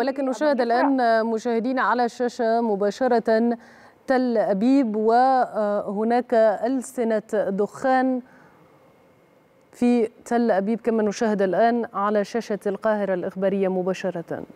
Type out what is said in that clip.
ولكن نشاهد الآن مشاهدين على الشاشة مباشرة تل أبيب وهناك ألسنة دخان في تل أبيب كما نشاهد الآن على شاشة القاهرة الإخبارية مباشرةً